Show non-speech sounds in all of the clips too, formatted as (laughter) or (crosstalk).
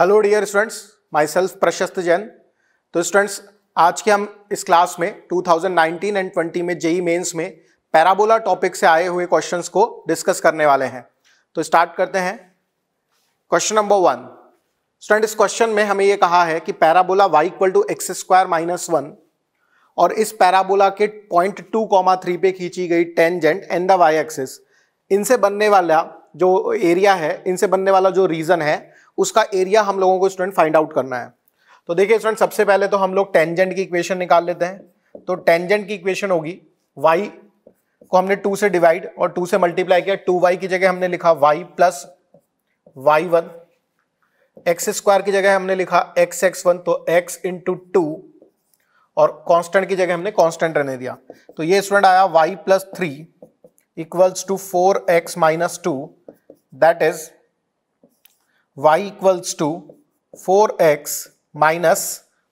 Hello dear students myself Prashast Jain तो students आज के हम इस क्लास में 2019 एंड 20 में जेई मेंस e में पैराबोला टॉपिक से आए हुए क्वेश्चंस को डिस्कस करने वाले हैं तो स्टार्ट करते हैं क्वेश्चन नंबर वन स्टूडेंट इस क्वेश्चन में हमें ये कहा है कि parabola y equal to x square minus one और इस पैराबोला के पॉइंट टू कॉमा थ्री पे खींची गई tangent and the y axis इनसे बनने वाला जो एरिया है इनसे बनने वाला जो रीजन है उसका एरिया हम लोगों को स्टूडेंट फाइंड आउट करना है तो देखिए स्टूडेंट सबसे पहले तो हम लोग टेंजेंट की इक्वेशन निकाल लेते हैं तो टेंजेंट की इक्वेशन होगी वाई को हमने टू से डिवाइड और टू से मल्टीप्लाई किया टू वाई की जगह हमने लिखा y plus y one x square की जगह हमने लिखा एक्स एक्स वन तो एक्स इंटू टू और कांस्टेंट की जगह हमने कांस्टेंट रहने दिया तो ये स्टूडेंट आया y plus three equals to four x minus two that is y equals to four x minus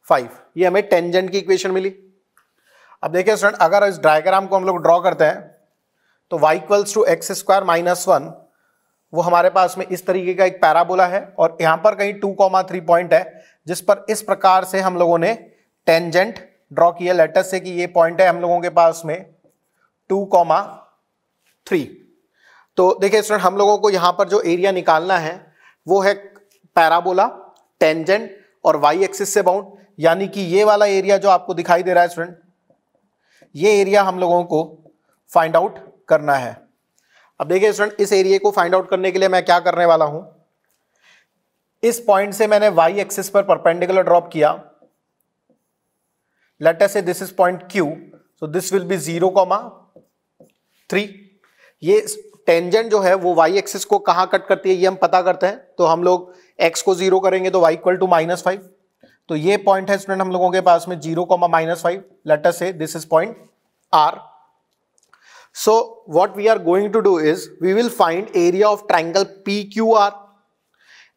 five ये हमें टेंजेंट की इक्वेशन मिली अब देखिए स्टूडेंट अगर इस डायग्राम को हम लोग ड्रॉ करते हैं तो y equals to x square minus one वो हमारे पास में इस तरीके का एक पैराबोला है और यहाँ पर कहीं टू कॉमा थ्री पॉइंट है जिस पर इस प्रकार से हम लोगों ने टेंजेंट ड्रॉ किया लेटर से कि ये पॉइंट है हम लोगों के पास में टू कॉमा थ्री तो देखिए स्टूडेंट हम लोगों को यहाँ पर जो एरिया निकालना है वो है पैराबोला टेंजेंट और वाई एक्सिस से बाउंड यानी कि ये वाला एरिया जो आपको दिखाई दे रहा है स्टूडेंट ये एरिया हम लोगों को फाइंड आउट करना है अब देखिए स्टूडेंट इस एरिया को फाइंड आउट करने के लिए मैं क्या करने वाला हूं इस पॉइंट से मैंने वाई एक्सिस पर परपेंडिकुलर ड्रॉप किया let us say this is point Q so this will be zero comma three ये टेंजेंट जो है वो वाई एक्सिस को कहाँ कट करती है ये हम पता करते हैं तो हम लोग एक्स को जीरो करेंगे तो y equal to minus five तो ये पॉइंट है स्टूडेंट हम लोगों के पास में zero comma minus five let us say this is point R so what we are going to do is we will find area of triangle P Q R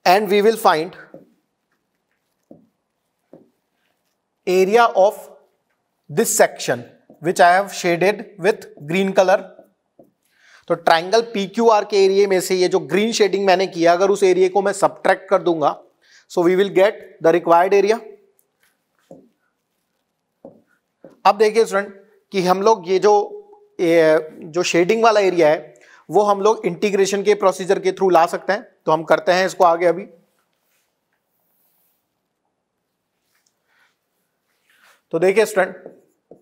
and we will find area of this section which I have shaded with green colour तो triangle P के एरिए में से ये जो green shading मैंने किया अगर उस एरिए को मैं सब्ट्रैक्ट कर दूंगा so we will get the required area अब देखिए स्टूडेंट कि हम लोग ये जो ये, जो शेडिंग वाला एरिया है वो हम लोग इंटीग्रेशन के प्रोसीजर के थ्रू ला सकते हैं तो हम करते हैं इसको आगे अभी तो देखिए स्टूडेंट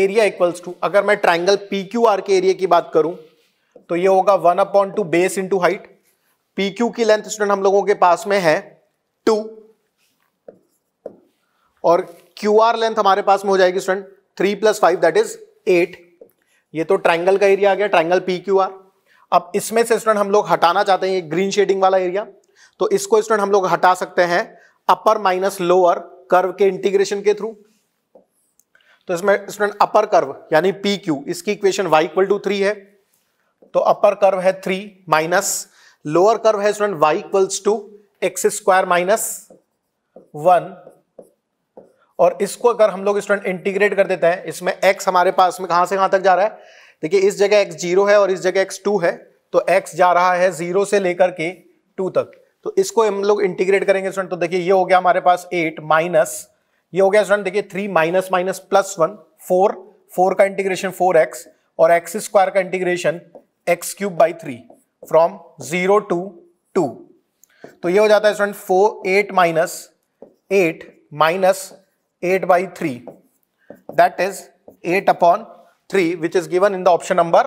एरिया इक्वल्स टू अगर मैं ट्राइंगल पी क्यू आर के एरिया की बात करूं तो ये होगा one upon two base into height P Q की लेंथ स्टूडेंट हम लोगों के पास में है टू और क्यू आर लेंथ हमारे पास में हो जाएगी student three plus five that is eight ये तो ट्राइंगल का एरिया आ गया ट्राइंगल पी क्यू आर अब इसमें से स्टूडेंट हम लोग हटाना चाहते हैं ये ग्रीन शेडिंग वाला एरिया तो इसको स्टूडेंट हम लोग हटा सकते हैं अपर माइनस लोअर कर्व के इंटीग्रेशन के थ्रू तो इसमें स्टूडेंट अपर कर्व यानी पी क्यू इसकी equation y equal to three है तो अपर कर्व है थ्री माइनस लोअर कर्व है student y equals to x square minus one और इसको अगर हम लोग स्टूडेंट इंटीग्रेट कर देते हैं इसमें एक्स हमारे पास में कहां से कहां तक जा रहा है देखिए इस जगह एक्स जीरो है और इस जगह एक्स टू है तो एक्स जा रहा है जीरो से लेकर के टू तक तो इसको हम लोग इंटीग्रेट करेंगे स्टूडेंट तो देखिए ये हो गया हमारे पास एट माइनस ये हो गया स्टूडेंट देखिए three minus minus plus one four four का इंटीग्रेशन फोर एक्स और एक्स स्क्वायर का integration x cube by three from zero to two तो ये हो जाता है student four eight minus eight minus eight by three that is eight upon three which is given in the option number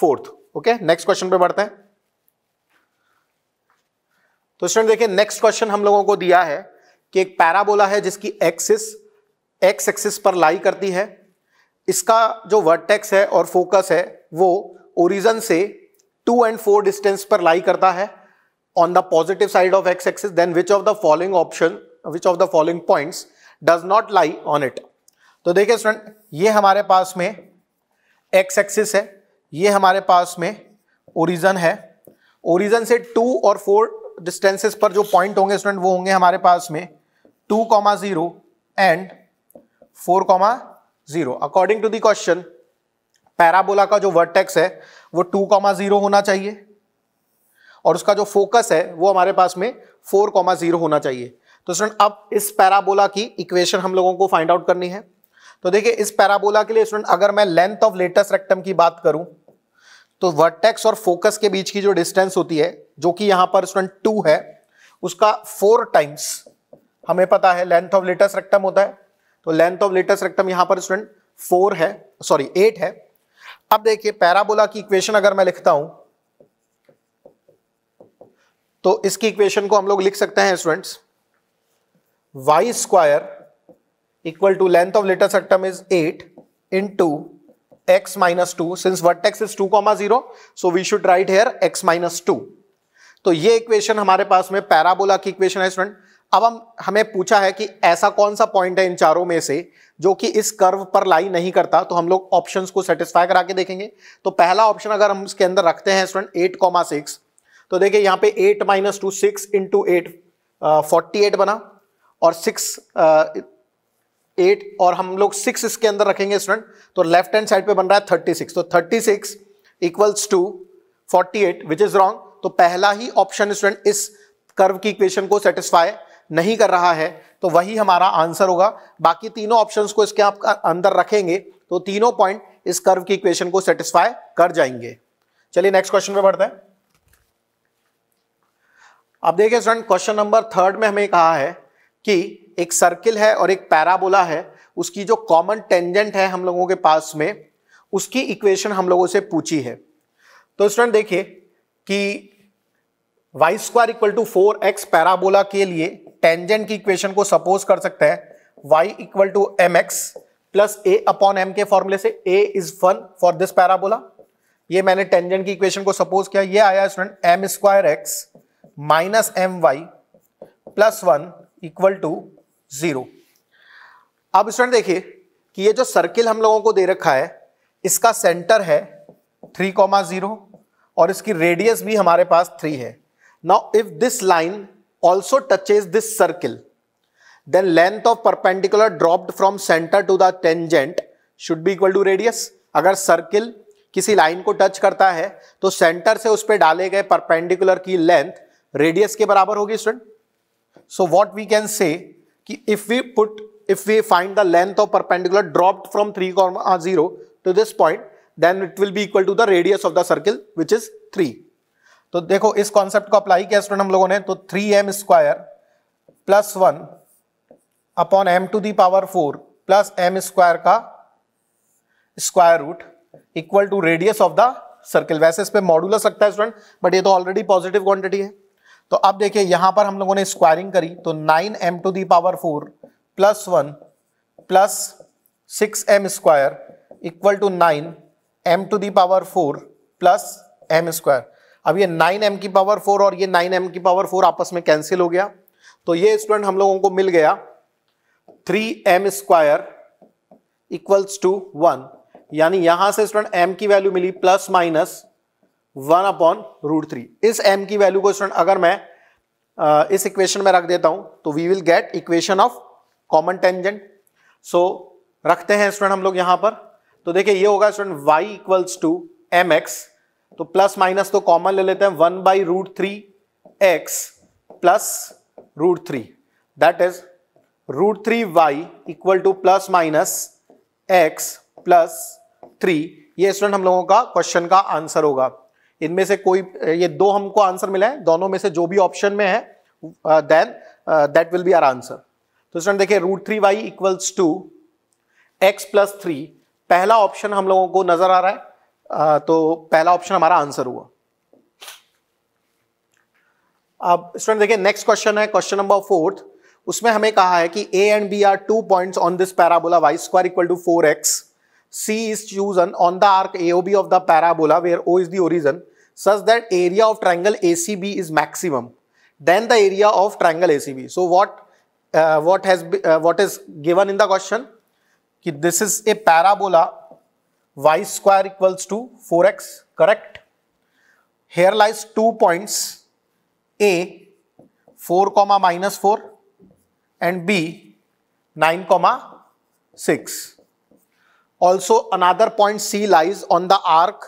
fourth okay next question पे बढ़ते हैं तो student देखिए नेक्स्ट क्वेश्चन हम लोगों को दिया है कि एक पैराबोला है जिसकी एक्सिस एक्स एक्सिस पर लाई करती है इसका जो वर्टेक्स है और फोकस है वो ओरिजन से टू एंड फोर डिस्टेंस पर लाई करता है on the positive side of x axis then which of the following option which of the following points does not lie on it तो देखिए स्टूडेंट ये हमारे पास में एक्स एक्सिस है ये हमारे पास में ओरिजन है ओरिजन से टू और फोर डिस्टेंसेस पर जो पॉइंट होंगे स्टूडेंट वो होंगे हमारे पास में two comma zero and four comma zero according to the question parabola का जो वर्टेक्स है वो टू कॉमा जीरो होना चाहिए और उसका जो फोकस है वो हमारे पास में फोर कॉमा जीरो होना चाहिए तो स्टूडेंट अब इस पैराबोला की इक्वेशन हम लोगों को फाइंड आउट करनी है तो देखिए इस पैराबोला के लिए स्टूडेंट अगर मैं लेंथ ऑफ लेटेस्ट रेक्टम की बात करूं तो वर्टेक्स और फोकस के बीच की जो डिस्टेंस होती है जो कि यहां पर स्टूडेंट टू है उसका फोर टाइम्स हमें पता है लेंथ ऑफ लेटेस्ट रेक्टम होता है तो लेंथ ऑफ लेटेस्ट रेक्टम यहां पर स्टूडेंट फोर है सॉरी एट है अब देखिए पैराबोला की इक्वेशन अगर मैं लिखता हूं तो इसकी इक्वेशन को हम लोग लिख सकते हैं students y square equal to length of latus rectum is eight in two x minus two since what x is two comma zero so we should write here x minus two तो ये equation हमारे पास में parabola की equation है student अब हम हमें पूछा है कि ऐसा कौन सा पॉइंट है इन चारों में से जो कि इस कर्व पर लाई नहीं करता तो हम लोग ऑप्शन को सेटिस्फाई करा के देखेंगे तो पहला ऑप्शन अगर हम इसके अंदर रखते हैं स्टूडेंट एट कॉमा सिक्स तो देखिए यहाँ पे eight minus two six into eight forty eight बना और सिक्स एट uh, और हम लोग सिक्स इसके अंदर रखेंगे स्टूडेंट तो लेफ्ट हैंड साइड पे बन रहा है थर्टी सिक्स तो thirty six equals to forty eight which is wrong तो पहला ही ऑप्शन स्टूडेंट इस कर्व की इक्वेशन को सेटिस्फाई नहीं कर रहा है तो वही हमारा आंसर होगा बाकी तीनों ऑप्शंस को इसके आप अंदर रखेंगे तो तीनों पॉइंट इस कर्व की इक्वेशन को सेटिस्फाई कर जाएंगे चलिए नेक्स्ट क्वेश्चन पे बढ़ते हैं अब देखिए स्टूडेंट क्वेश्चन नंबर थर्ड में हमें कहा है कि एक सर्किल है और एक पैराबोला है उसकी जो कॉमन टेंजेंट है हम लोगों के पास में उसकी इक्वेशन हम लोगों से पूछी है तो स्टूडेंट देखिए कि y square equal to four x parabola के लिए टेंजेंट की इक्वेशन को सपोज कर सकते हैं y equal to m x plus a upon m के फॉर्मूले से a is one for this parabola ये मैंने टेंजेंट की इक्वेशन को सपोज किया ये आया student m square x minus m y plus one equal to zero अब स्टूडेंट देखिए कि ये जो सर्किल हम लोगों को दे रखा है इसका सेंटर है थ्री कॉमा जीरो और इसकी रेडियस भी हमारे पास थ्री है Now, if this line also touches this circle, then length of perpendicular dropped from center to the tangent should be equal to radius. अगर सर्किल किसी लाइन को टच करता है तो सेंटर से उस पर डाले गए परपेंडिकुलर की लेंथ रेडियस के बराबर होगी student so what we can say कि if we put if we find the length of perpendicular dropped from three zero to this point then it will be equal to the radius of the circle which is 3. तो देखो इस concept को apply किया student हम लोगों ने तो three m square plus one upon m to the power four plus m square का square root equal to radius of the circle वैसे इस पर मॉडुलस सकता है स्टूडेंट बट ये तो ऑलरेडी पॉजिटिव क्वांटिटी है तो अब देखिए यहां पर हम लोगों ने स्क्वायरिंग करी तो nine m to the power four plus one plus six m square equal to nine m to the power four plus m square अब ये नाइन एम की पावर फोर और ये नाइन एम की पावर फोर आपस में कैंसिल हो गया तो ये स्टूडेंट हम लोगों को मिल गया three m square equals to one यानी यहां से स्टूडेंट एम की वैल्यू मिली plus minus one upon root three इस एम की वैल्यू को स्टूडेंट अगर मैं इस इक्वेशन में रख देता हूं तो we will get equation of common tangent so रखते हैं स्टूडेंट हम लोग यहां पर तो देखिए ये होगा student y equals to m x तो प्लस माइनस तो कॉमन ले लेते हैं one by root three x plus root three that is root three y equal to plus minus x plus three ये स्टूडेंट हम लोगों का क्वेश्चन का आंसर होगा इनमें से कोई ये दो हमको आंसर मिला है दोनों में से जो भी ऑप्शन में है then that will be our answer तो स्टूडेंट देखिए root three y equals to x plus three पहला ऑप्शन हम लोगों को नजर आ रहा है तो पहला ऑप्शन हमारा आंसर हुआ अब स्टूडेंट देखिए नेक्स्ट क्वेश्चन है क्वेश्चन नंबर फोर्थ उसमें हमें कहा है कि A and B are two points on this parabola y square equal to four x C is chosen on the arc A B of the parabola where O is the origin such that area of triangle A C B is maximum then the area of triangle A C B so what what has what is given in the question कि this is a parabola y square equals to 4x, correct? Here lies two points, A 4 comma minus 4 and B 9 comma 6. Also another point C lies on the arc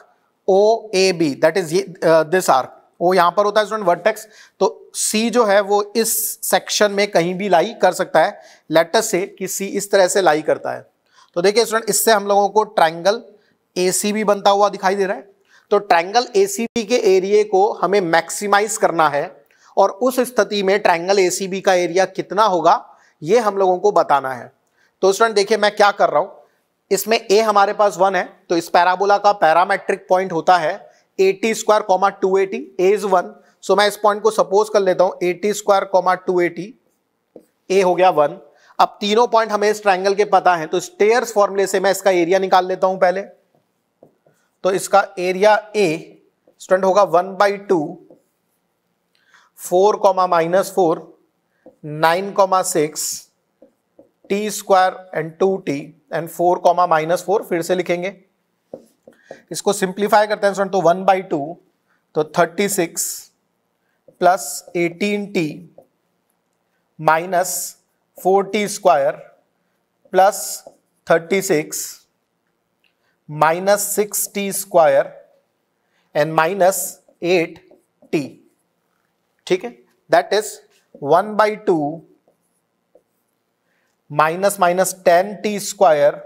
OAB, that is ये, uh, this arc. वो यहां पर होता है student vertex तो सी जो है वो इस सेक्शन में कहीं भी लाई कर सकता है लेटर से कि सी इस तरह से लाई करता है तो देखिए स्टूडेंट इससे हम लोगों को ट्राइंगल ए बनता हुआ दिखाई दे रहा है तो ट्रायंगल ए के एरिए को हमें मैक्सिमाइज करना है और उस स्थिति में ट्रायंगल ए का एरिया कितना होगा ये हम लोगों को बताना है तो स्टूडेंट देखिए मैं क्या कर रहा हूं इसमें ए हमारे पास वन है तो इस पैराबोला का पैरामेट्रिक पॉइंट होता है a t square comma two a t as one so मैं इस पॉइंट को सपोज कर लेता हूं a t square comma two a t a हो गया वन अब तीनों पॉइंट हमें इस ट्रायंगल के पता है तो स्टेयर्स फॉर्मूले से मैं इसका एरिया निकाल लेता हूं पहले तो इसका एरिया ए स्टूडेंट होगा one by two four comma minus four nine comma six t square and two t and four comma minus four फिर से लिखेंगे इसको सिंप्लीफाई करते हैं स्टूडेंट तो वन बाई टू तो thirty six plus eighteen t minus four t square plus thirty six minus six t square and minus eight t ठीक है that is one by two minus minus ten t square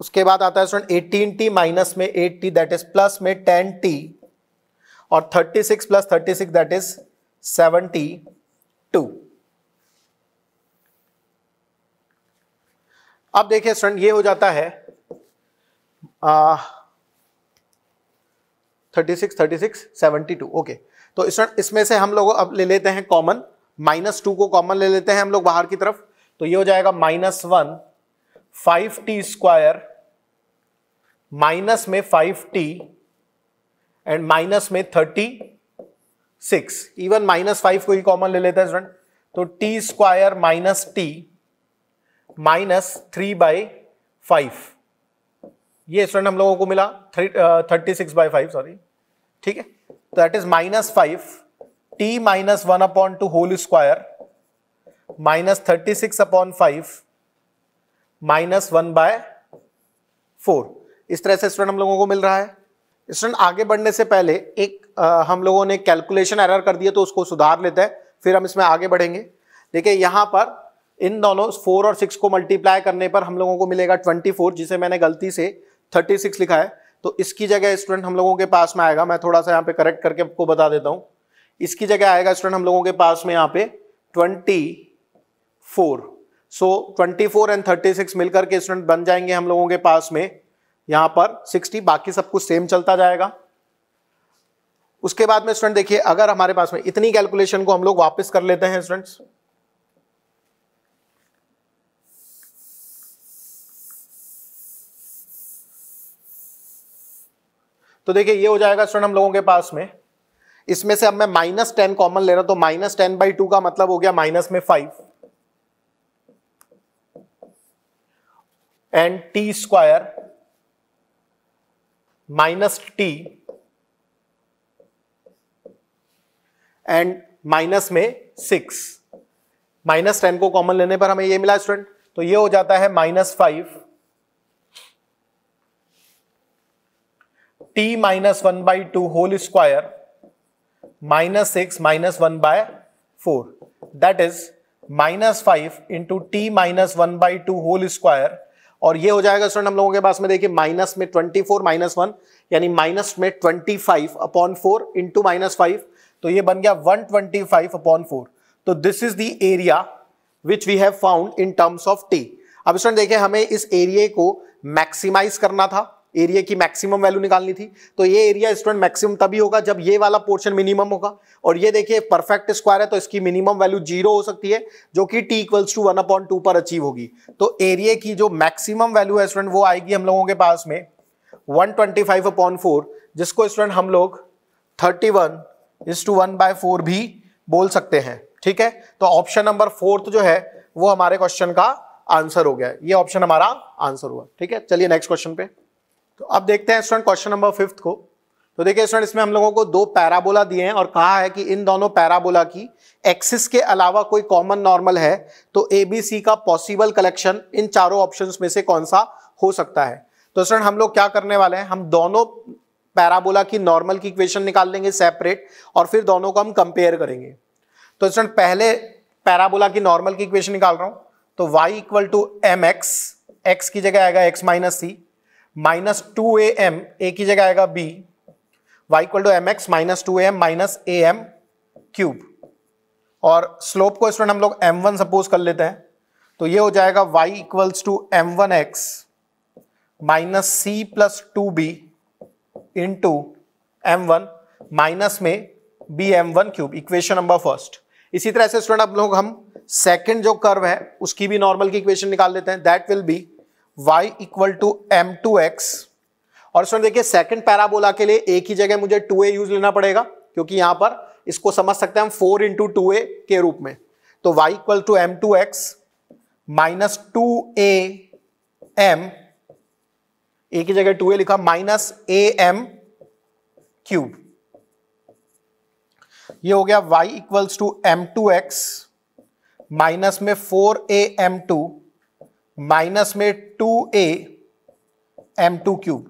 उसके बाद आता है student eighteen t minus में eight t that is plus में ten t और thirty six plus thirty six that is t two अब देखिए स्टूडेंट ये हो जाता है thirty six thirty six seventy two okay तो स्टूडेंट इसमें से हम लोग अब ले लेते हैं कॉमन माइनस टू को कॉमन ले लेते हैं हम लोग बाहर की तरफ तो ये हो जाएगा minus one five t square minus में फाइव टी एंड माइनस में thirty six even minus five को ही कॉमन ले लेते हैं स्टूडेंट तो t square minus t minus three by five ये स्टूडेंट हम लोगों को मिला three thirty six by five sorry ठीक है तो that is minus five t minus one upon two whole square minus thirty six upon five minus one by four इस तरह से स्टूडेंट हम लोगों को मिल रहा है स्टूडेंट आगे बढ़ने से पहले एक आ, uh, हम लोगों ने कैलकुलेशन एरर कर दिया तो उसको सुधार लेते हैं फिर हम इसमें आगे बढ़ेंगे देखिए यहां पर इन दोनों फोर और सिक्स को मल्टीप्लाई करने पर हम लोगों को मिलेगा ट्वेंटी फोर जिसे मैंने गलती से थर्टी सिक्स लिखा है तो इसकी जगह स्टूडेंट हम लोगों के पास में आएगा मैं थोड़ा सा यहाँ पे करेक्ट करके आपको बता देता हूँ इसकी जगह आएगा स्टूडेंट हम लोगों के पास में यहाँ पे twenty four so twenty four and thirty six मिलकर के स्टूडेंट बन जाएंगे हम लोगों के पास में यहाँ पर सिक्सटी बाकी सब कुछ सेम चलता जाएगा उसके बाद में स्टूडेंट देखिए अगर हमारे पास में इतनी कैलकुलेशन को हम लोग वापस कर लेते हैं स्टूडेंट्स तो देखिए ये हो जाएगा स्टूडेंट हम लोगों के पास में इसमें से अब मैं माइनस टेन कॉमन ले रहा तो माइनस टेन बाई टू का मतलब हो गया माइनस में five and t square minus t and minus में सिक्स माइनस टेन को कॉमन लेने पर हमें ये मिला स्टूडेंट तो ये हो जाता है minus five t minus one by two whole square minus six minus one by four that is minus five into t minus one by two whole square और ये हो जाएगा स्टूडेंट हम लोगों के पास में देखिए माइनस में ट्वेंटी फोर माइनस वन यानी माइनस में twenty five upon four into minus five तो ये बन गया one twenty five upon four तो this is the area which we have found in terms of t अब स्टूडेंट देखिए हमें इस एरिया को मैक्सिमाइज करना था एरिया की मैक्सिमम वैल्यू निकालनी थी तो ये एरिया स्टूडेंट मैक्सिमम तभी होगा जब ये वाला पोर्शन मिनिमम होगा और ये देखिए परफेक्ट स्क्वायर है तो इसकी मिनिमम वैल्यू जीरो हो सकती है जो कि t equals to one upon two पर अचीव होगी तो एरिया की जो मैक्सिमम वैल्यू है स्टूडेंट वो आएगी हम लोगों के पास में one twenty five upon four जिसको स्टूडेंट हम लोग thirty one is to one by four भी बोल सकते हैं ठीक है तो ऑप्शन नंबर फोर्थ जो है वो हमारे क्वेश्चन का आंसर हो गया ये ऑप्शन हमारा आंसर हुआ ठीक है चलिए नेक्स्ट क्वेश्चन पे तो अब देखते हैं स्टूडेंट क्वेश्चन नंबर फिफ्थ को तो देखिए स्टूडेंट इसमें हम लोगों को दो पैराबोला दिए हैं और कहा है कि इन दोनों पैराबोला की एक्सिस के अलावा कोई कॉमन नॉर्मल है तो ए बी सी का पॉसिबल कलेक्शन इन चारों ऑप्शन में से कौन सा हो सकता है तो स्टूडेंट हम लोग क्या करने वाले हैं हम दोनों पैराबोला की नॉर्मल की इक्वेशन निकाल लेंगे सेपरेट और फिर दोनों को हम कंपेयर करेंगे तो स्टूडेंट पहले पैराबोला की नॉर्मल की इक्वेशन निकाल रहा हूं तो y equal to m x x की जगह आएगा x minus c minus two a m a की जगह आएगा b y equal to m x minus two a m minus a m cube और स्लोप को स्टूडेंट हम लोग एम वन सपोज कर लेते हैं तो ये हो जाएगा y equals to m one x minus c plus two b in two m one minus में b m one cube equation number first इसी तरह से स्टूडेंट आप लोग हम सेकेंड जो कर्व है उसकी भी नॉर्मल की इक्वेशन निकाल लेते हैं that will be y equal to m two x और सर देखिए सेकंड पैराबोला के लिए एक ही जगह मुझे टू ए यूज लेना पड़ेगा क्योंकि यहां पर इसको समझ सकते हैं हम फोर इंटू टू ए के रूप में तो y equal to m two x minus two a m एक ही जगह टू ए लिखा माइनस ए एम क्यूब ये हो गया y equals to m two x minus में four a m two minus में two a m two cube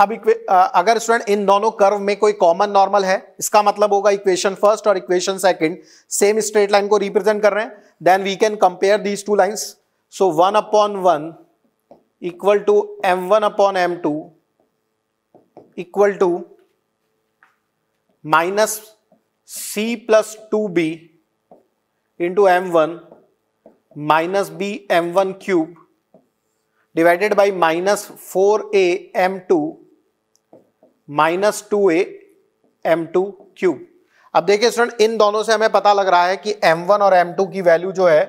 अब अगर स्टूडेंट इन दोनों कर्व में कोई कॉमन नॉर्मल है इसका मतलब होगा इक्वेशन फर्स्ट और equation second same straight line को रिप्रेजेंट कर रहे हैं then we can compare these two lines so one upon one equal to m one upon m two equal to minus c plus two b into m one minus b m one cube divided by minus four a m two minus two a m two cube अब देखिए student इन दोनों से हमें पता लग रहा है कि m1 और m2 की वैल्यू जो है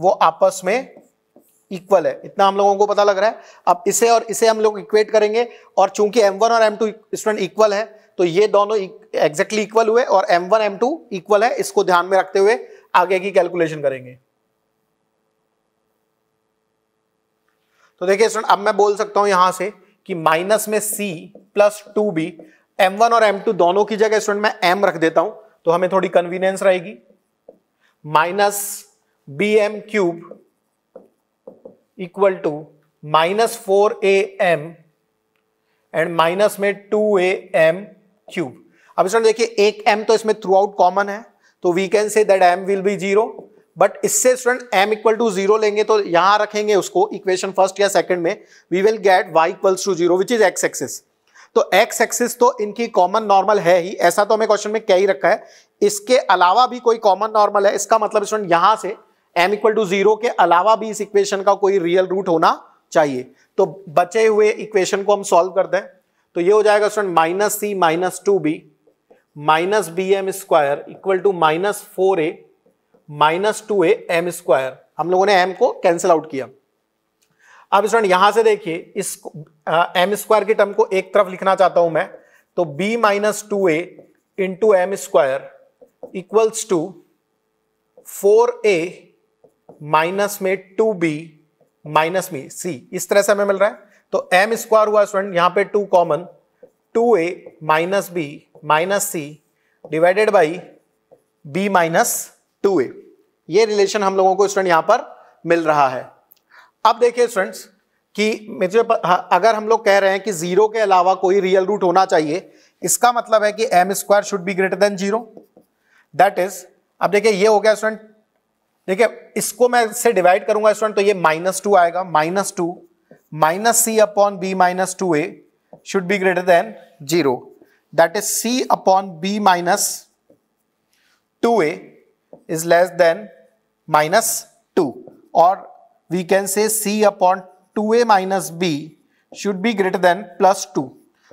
वो आपस में इक्वल है इतना हम लोगों को पता लग रहा है अब इसे और इसे हम लोग इक्वेट करेंगे और चूंकि m1 और m2 स्टूडेंट इक्वल है तो ये दोनों एग्जैक्टली e- इक्वल हुए और m1 m2 इक्वल है इसको ध्यान में रखते हुए आगे की कैलकुलेशन करेंगे तो देखिए स्टूडेंट अब मैं बोल सकता हूं यहां से कि माइनस में c plus two b m one और एम टू दोनों की जगह स्टूडेंट मैं m रख देता हूं तो हमें थोड़ी कन्वीनियंस रहेगी minus b m cube equal to minus four a m and minus में टू ए एम क्यूब अब स्टूडेंट देखिए एक m तो इसमें थ्रू आउट कॉमन है तो we can say that m will be zero but इससे student m equal to zero लेंगे तो यहां रखेंगे उसको इक्वेशन फर्स्ट या सेकंड में we will get y equals to zero which is x axis तो एक्स एक्सिस तो इनकी कॉमन नॉर्मल है ही ऐसा तो हमें क्वेश्चन में क्या ही रखा है इसके अलावा भी कोई कॉमन नॉर्मल है इसका मतलब स्टूडेंट यहां से एम इक्वल टू जीरो के अलावा भी इस इक्वेशन का कोई रियल रूट होना चाहिए तो बचे हुए इक्वेशन को हम सॉल्व कर दें तो ये हो जाएगा student minus c minus two b minus b m square equal to minus four a minus two m square हम लोगों ने एम को कैंसिल आउट किया अब स्टूडेंट यहां से देखिए इस एम स्क्वायर के टर्म को एक तरफ लिखना चाहता हूं मैं तो b minus two a into m square equals to four a minus में टू बी माइनस में सी इस तरह से हमें मिल रहा है तो एम स्क्वायर हुआ स्टूडेंट यहां पे two common two a minus b minus c divided by b minus two a ये रिलेशन हम लोगों को स्टूडेंट यहां पर मिल रहा है अब देखिए स्टूडेंट्स कि मुझे अगर हम लोग कह रहे हैं कि जीरो के अलावा कोई रियल रूट होना चाहिए इसका मतलब है कि m square should be greater than zero that is अब देखिए ये हो गया स्टूडेंट देखिए इसको मैं इससे डिवाइड करूंगा स्टूडेंट तो ये माइनस टू आएगा minus two minus c upon b minus two a should be greater than zero that is c upon b minus two a is less than minus two और we can say c upon two a minus b should be greater than plus two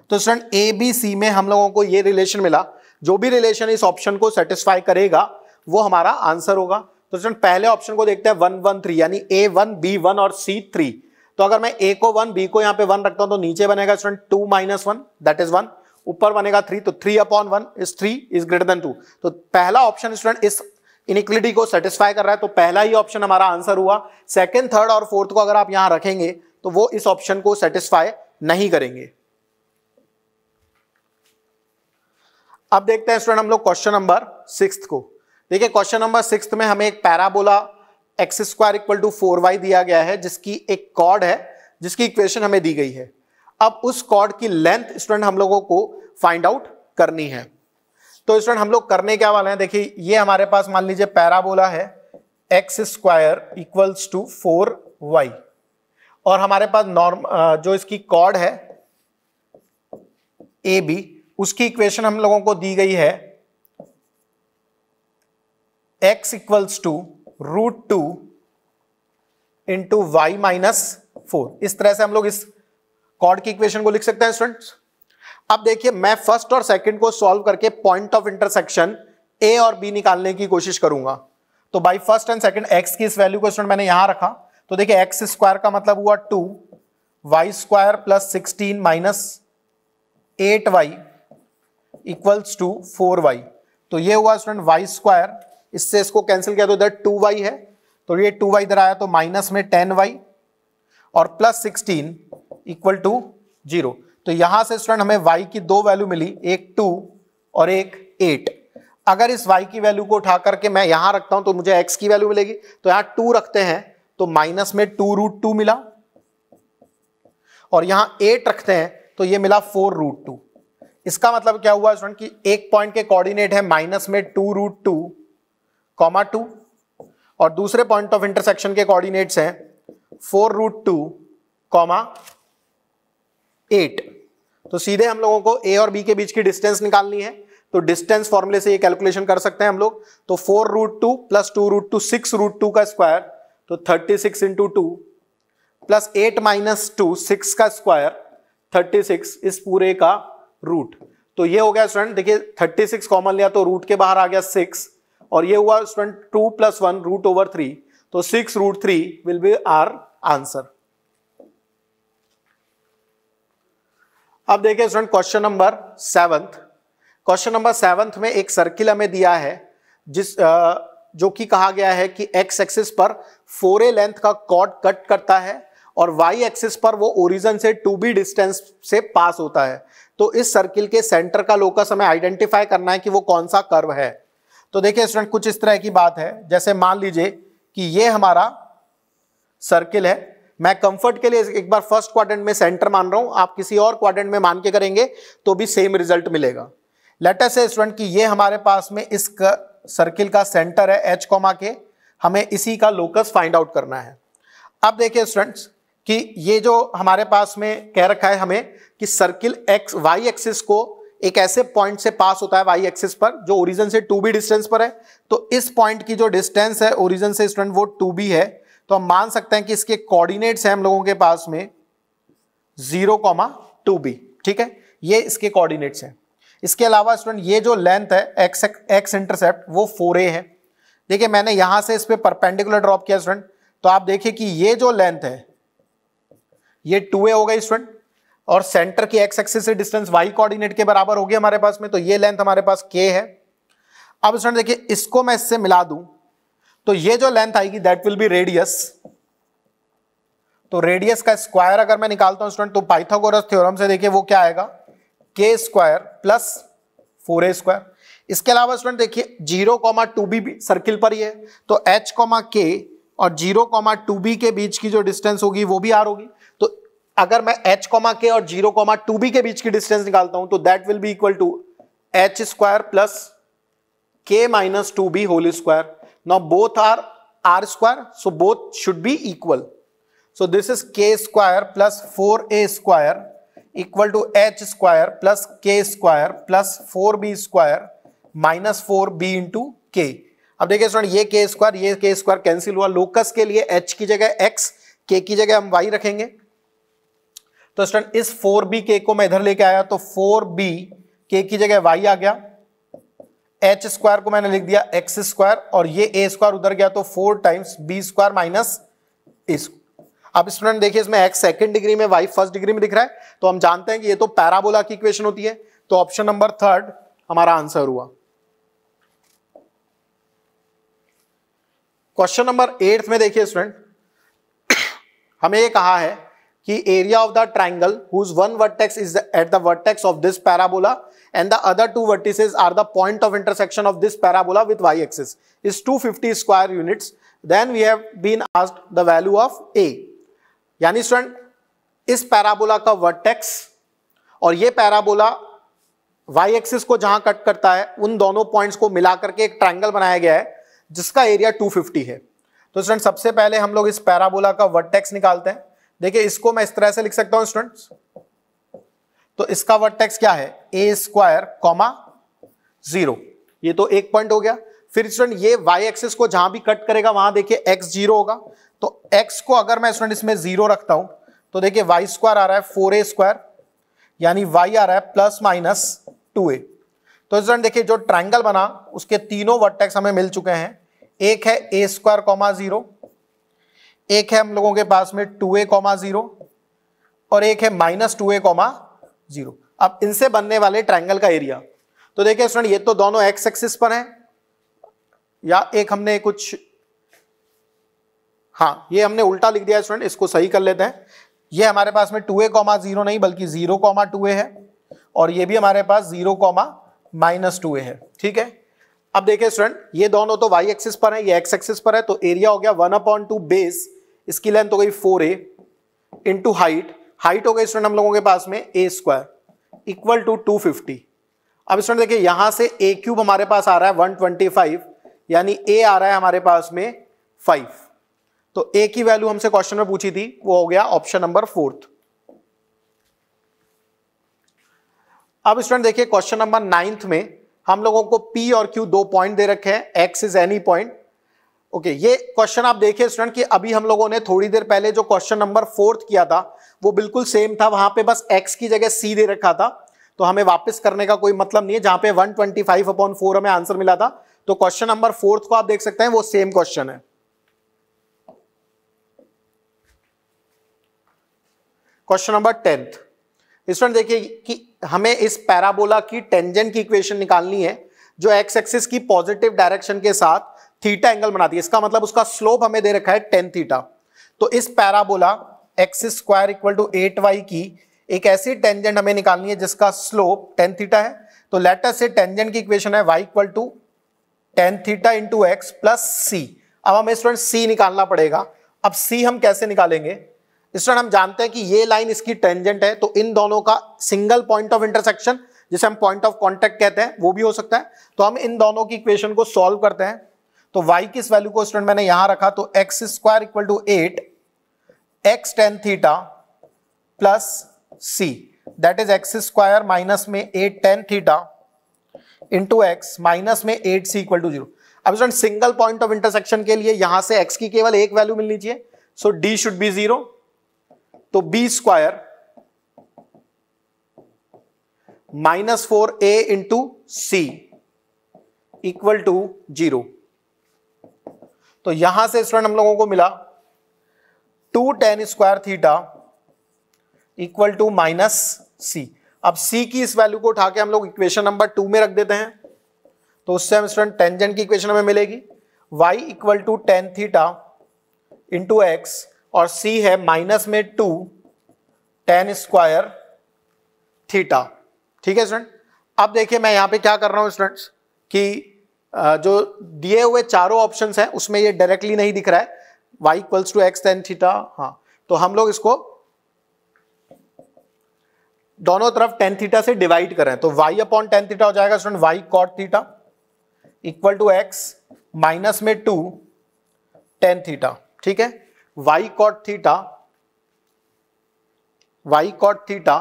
तो student a b c में हम लोगों को ये relation मिला जो भी रिलेशन इस ऑप्शन को सेटिस्फाई करेगा वो हमारा आंसर होगा तो स्टूडेंट पहले ऑप्शन को देखते हैं वन वन थ्री यानी ए वन बी वन और सी थ्री तो अगर मैं ए को वन बी को यहाँ पे वन रखता हूँ तो नीचे बनेगा student two minus one that is one ऊपर बनेगा थ्री तो three upon one is three is greater than two तो पहला ऑप्शन स्टूडेंट इस इनिक्विटी को सेटिस्फाई कर रहा है तो पहला ही ऑप्शन हमारा आंसर हुआ सेकेंड थर्ड और फोर्थ को अगर आप यहां रखेंगे तो वो इस ऑप्शन को सेटिस्फाई नहीं करेंगे अब देखते हैं स्टूडेंट हम लोग क्वेश्चन नंबर सिक्स को देखिए क्वेश्चन नंबर सिक्स में हमें एक parabola x square equal to four y दिया गया है जिसकी एक कॉर्ड है जिसकी इक्वेशन हमें दी गई है अब उस कॉर्ड की लेंथ स्टूडेंट हम लोगों को फाइंड आउट करनी है तो स्टूडेंट हम लोग करने क्या वाले हैं देखिए ये हमारे पास मान लीजिए पैराबोला है x square equals to four y और हमारे पास नॉर्म जो इसकी कॉर्ड है ए बी उसकी इक्वेशन हम लोगों को दी गई है x equals to root two into y minus four इस तरह से हम लोग इस कॉर्ड की इक्वेशन को लिख सकते हैं स्टूडेंट्स अब देखिए मैं फर्स्ट और सेकंड को सॉल्व करके पॉइंट ऑफ इंटरसेक्शन ए और बी निकालने की कोशिश करूंगा तो by first and second x की इस वैल्यू को मैंने यहां रखा तो देखिए एक्स स्क्वायर का मतलब हुआ two y square plus sixteen minus eight y equals to four y तो ये हुआ स्टूडेंट वाई स्क्वायर इससे इसको कैंसिल किया तो इधर टू वाई है तो ये टू वाई इधर आया तो माइनस में टेन वाई और plus sixteen equal to zero तो यहां से स्टूडेंट हमें वाई की दो वैल्यू मिली एक टू और एक एट अगर इस वाई की वैल्यू को उठा करके मैं यहां रखता हूं तो मुझे एक्स की वैल्यू मिलेगी तो यहां टू रखते हैं तो माइनस में टू रूट टू मिला और यहां एट रखते हैं तो ये मिला फोर रूट टू इसका मतलब क्या हुआ स्टूडेंट कि एक पॉइंट के कोऑर्डिनेट है माइनस में two root two comma two और दूसरे पॉइंट ऑफ इंटरसेक्शन के कोऑर्डिनेट्स हैं four root two comma eight तो सीधे हम लोगों को ए और बी के बीच की डिस्टेंस निकालनी है तो डिस्टेंस फॉर्मूले से ये कैलकुलेशन कर सकते हैं हम लोग तो four root two plus two root two six root two का स्क्वायर तो thirty six into two plus eight minus two six का स्क्वायर थर्टी सिक्स इस पूरे का रूट तो ये हो गया स्टूडेंट देखिए थर्टी सिक्स कॉमन लिया तो रूट के बाहर आ गया सिक्स और ये हुआ student two plus one root over three तो six root three will be our answer अब देखिए student question number seventh question number seventh में एक सर्किल हमें दिया है जिस जो कि कहा गया है कि एक्स एक्सिस पर फोर ए लेंथ का कॉर्ड कट करता है और वाई एक्सिस पर वो ओरिजन से टू बी डिस्टेंस से पास होता है तो इस सर्किल के सेंटर का लोकस हमें आइडेंटिफाई करना है कि वो कौन सा कर्व है तो देखिए स्टूडेंट कुछ इस तरह की बात है जैसे मान लीजिए कि ये हमारा सर्किल है मैं कंफर्ट के लिए एक बार फर्स्ट क्वाड्रेंट में सेंटर मान रहा हूँ आप किसी और क्वाड्रेंट में मान के करेंगे तो भी सेम रिजल्ट मिलेगा लेटर से स्टूडेंट की ये हमारे पास में इस सर्किल का सेंटर है एच कॉमा के हमें इसी का लोकस फाइंड आउट करना है अब देखिए स्टूडेंट्स कि ये जो हमारे पास में कह रखा है हमें कि सर्किल एक्स वाई एक्सिस को एक ऐसे पॉइंट से पास होता है वाई एक्सिस पर जो ओरिजन से टू बी डिस्टेंस पर है तो इस पॉइंट की जो डिस्टेंस है ओरिजन से स्टूडेंट वो टू बी है तो हम मान सकते हैं कि इसके कोऑर्डिनेट्स हैं हम लोगों के पास में जीरो कॉमा टू बी ठीक है ये इसके कोऑर्डिनेट्स हैं इसके अलावा स्टूडेंट ये जो लेंथ है एक्स एक्स इंटरसेप्ट वो फोर ए है देखिए मैंने यहां से इस पर परपेंडिकुलर ड्रॉप किया स्टूडेंट तो आप देखिए कि ये जो लेंथ है ये टू ए हो गई स्टूडेंट और सेंटर की एक्स एक्सिस से डिस्टेंस वाई कोऑर्डिनेट के बराबर होगी हमारे पास में तो ये लेंथ हमारे पास के है अब स्टूडेंट देखिए इसको मैं इससे मिला दूं तो ये जो लेंथ आएगी दैट विल बी रेडियस तो रेडियस का स्क्वायर अगर मैं निकालता हूं स्टूडेंट तो पाइथागोरस थ्योरम से देखिए वो क्या आएगा k square plus four a square इसके अलावा स्टूडेंट देखिए zero comma two b circle पर ही है तो एच कॉमा के और जीरो कॉमा टू बी के बीच की जो डिस्टेंस होगी वो भी आर होगी तो अगर मैं एच कॉमा के और जीरो कॉमा टू बी के बीच की डिस्टेंस निकालता हूं तो that will be equal to h square plus k minus two b whole square Now both are r square, so both should be equal. So this is k square plus 4a square equal to h square plus k square plus 4b square minus 4b into k अब देखिए student ये के square ये के square cancel हुआ locus के लिए H की जगह एक्स के की जगह हम वाई रखेंगे तो स्टूडेंट इस फोर बी के को मैं इधर लेके आया तो फोर बी के की जगह वाई आ गया एच स्क्वायर को मैंने लिख दिया एक्स स्क्वायर और ये ए स्क्वायर उधर गया तो four times b square minus a अब स्टूडेंट देखिए इसमें एक्स सेकंड डिग्री में वाई फर्स्ट डिग्री में दिख रहा है तो हम जानते हैं कि ये तो पैराबोला की इक्वेशन होती है तो ऑप्शन नंबर थर्ड हमारा आंसर हुआ क्वेश्चन नंबर एट्थ में देखिए स्टूडेंट (coughs) हमें ये कहा है कि area of the triangle whose one vertex is at the vertex of this parabola and the other two vertices are the point of intersection of this parabola with y-axis is 250 square units. Then we have been asked the value of A. यानी student इस parabola का vertex और ये parabola y axis को जहां cut करता है उन दोनों पॉइंट्स को मिला करके एक ट्रायंगल बनाया गया है जिसका एरिया 250 है तो स्टूडेंट सबसे पहले हम लोग इस पैराबोला का वर्टेक्स निकालते हैं देखिए इसको मैं इस तरह से लिख सकता हूं स्टूडेंट्स तो इसका वर्टेक्स क्या है ए स्क्वायर कॉमा जीरो ये तो एक पॉइंट हो गया फिर स्टूडेंट ये वाई एक्सिस को जहां भी कट करेगा वहां देखिए एक्स जीरो होगा तो एक्स को अगर मैं स्टूडेंट इसमें जीरो रखता हूं तो देखिए वाई स्क्वायर आ रहा है फोर ए स्क्वायर यानी वाई आ रहा है प्लस माइनस टू ए तो स्टूडेंट देखिए जो ट्राइंगल बना उसके तीनों वर्टेक्स हमें मिल चुके हैं एक है ए स्क्वायर कॉमा जीरो एक है हम लोगों के पास में टू ए कॉमा जीरो और एक है minus two a comma zero अब इनसे बनने वाले ट्राइंगल का एरिया तो देखिए स्टूडेंट ये तो दोनों एक्स एक्सिस पर हैं या एक हमने कुछ हाँ ये हमने उल्टा लिख दिया स्टूडेंट इसको सही कर लेते हैं ये हमारे पास में टू ए कॉमा जीरो नहीं बल्कि जीरो कॉमा टू ए है और ये भी हमारे पास zero comma minus two a है ठीक है अब देखिए स्टूडेंट ये दोनों तो वाई एक्सिस पर है ये एक्स एक्सिस पर है तो एरिया हो गया वन अपॉन टू बेस इसकी लेंथ हो गई फोर ए इंटू हाइट हाइट होगा स्टूडेंट हम लोगों के पास में a square equal to two fifty अब स्टूडेंट देखिए यहां से ए क्यूब हमारे पास आ रहा है वन ट्वेंटी फाइव यानी ए आ रहा है हमारे पास में फाइव तो ए की वैल्यू हमसे क्वेश्चन में पूछी थी वो हो गया ऑप्शन नंबर फोर्थ अब स्टूडेंट देखिए क्वेश्चन नंबर नाइन्थ में हम लोगों को पी और क्यू दो पॉइंट दे रखे हैं x is any point okay ये क्वेश्चन आप देखिए स्टूडेंट कि अभी हम लोगों ने थोड़ी देर पहले जो क्वेश्चन नंबर फोर्थ किया था वो बिल्कुल सेम था वहां पे बस एक्स की जगह सी दे रखा था तो हमें वापस करने का कोई मतलब नहीं है जहां पे 125 ट्वेंटी फाइव अपॉन फोर हमें आंसर मिला था तो क्वेश्चन नंबर फोर्थ को आप देख सकते हैं वो सेम क्वेश्चन है क्वेश्चन नंबर टेंथ स्टूडेंट देखिए कि हमें इस पैराबोला की टेंजेंट की इक्वेशन निकालनी है जो एक्स एक्सिस की पॉजिटिव डायरेक्शन के साथ थीटा एंगल बना दिया इसका मतलब उसका स्लोप हमें दे रखा है टेन थीटा तो इस parabola x square equal to eight y की एक ऐसी टेंजेंट हमें निकालनी है जिसका स्लोप टेन थीटा है तो लेटर से टेंजेंट की इक्वेशन है y equal to tan theta into x plus c अब हमें स्टूडेंट सी निकालना पड़ेगा अब सी हम कैसे निकालेंगे स्टूडेंट हम जानते हैं कि ये लाइन इसकी टेंजेंट है तो इन दोनों का सिंगल पॉइंट ऑफ इंटरसेक्शन जिसे हम पॉइंट ऑफ कॉन्टेक्ट कहते हैं वो भी हो सकता है तो हम इन दोनों की इक्वेशन को सॉल्व करते हैं तो y किस वैल्यू को स्टूडेंट मैंने यहां रखा तो x square equal to eight x tan theta plus c that is x square minus में eight tan theta into x minus में eight c equal to zero अब student single point of intersection के लिए यहां से x की केवल एक वैल्यू मिलनी चाहिए so D should be zero तो b square minus four A into C equal to zero तो यहां से स्टूडेंट हम लोगों को मिला two tan square theta equal to minus C अब सी की इस वैल्यू को उठा के हम लोग इक्वेशन नंबर टू में रख देते हैं तो उससे हम स्टूडेंट टेंजेंट की इक्वेशन हमें मिलेगी y equal to tan theta into x और सी है माइनस में टू टेन स्क्वायर थीटा ठीक है स्टूडेंट अब देखिए मैं यहां पे क्या कर रहा हूं स्टूडेंट्स कि जो दिए हुए चारों ऑप्शन हैं उसमें ये डायरेक्टली नहीं दिख रहा है y equals to x tan theta हाँ तो हम लोग इसको दोनों तरफ टेन थीटा से डिवाइड करें तो वाई अपॉन टेन थीटा हो जाएगा student y cot theta equal to x minus में टू टेन थीटा ठीक है y cot theta y cot theta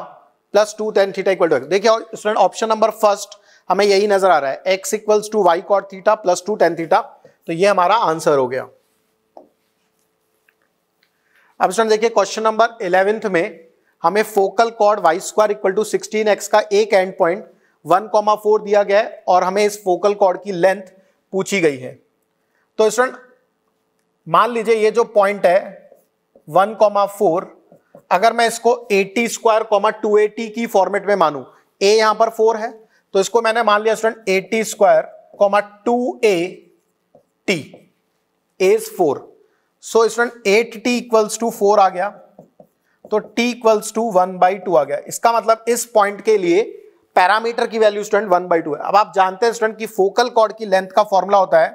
plus two tan theta equal to x देखिए student option number first हमें यही नजर आ रहा है x equals to y cot theta plus two tan theta तो ये हमारा आंसर हो गया अब स्टूडेंट देखिए क्वेश्चन नंबर इलेवेंथ में हमें focal chord y square equal to sixteen x का एक end point one comma four दिया गया है और हमें इस फोकल कॉर्ड की लेंथ पूछी गई है तो स्टूडेंट मान लीजिए ये जो पॉइंट है वन कॉमा फोर अगर मैं इसको a t square comma two a t की फॉर्मेट में मानू ए यहां पर फोर है तो इसको मैंने मान लिया student a square comma two a t as four so student eight t equals to four आ गया तो t equals to one by two आ गया इसका मतलब इस पॉइंट के लिए पैरामीटर की value student one by two है अब आप जानते हैं स्टूडेंट कि फोकल कॉर्ड की लेंथ का फॉर्मूला होता है